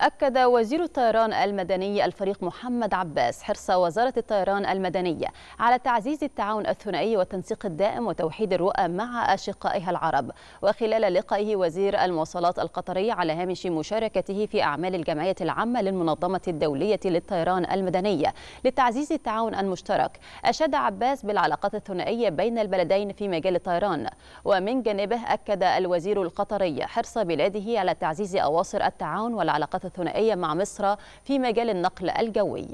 أكد وزير الطيران المدني الفريق محمد عباس حرص وزارة الطيران المدنية على تعزيز التعاون الثنائي والتنسيق الدائم وتوحيد الرؤى مع أشقائها العرب وخلال لقائه وزير المواصلات القطري على هامش مشاركته في أعمال الجمعية العامة للمنظمة الدولية للطيران المدنية لتعزيز التعاون المشترك أشاد عباس بالعلاقات الثنائية بين البلدين في مجال الطيران ومن جانبه أكد الوزير القطري حرص بلاده على تعزيز أواصر التعاون والعلاقات الثنائية مع مصر في مجال النقل الجوي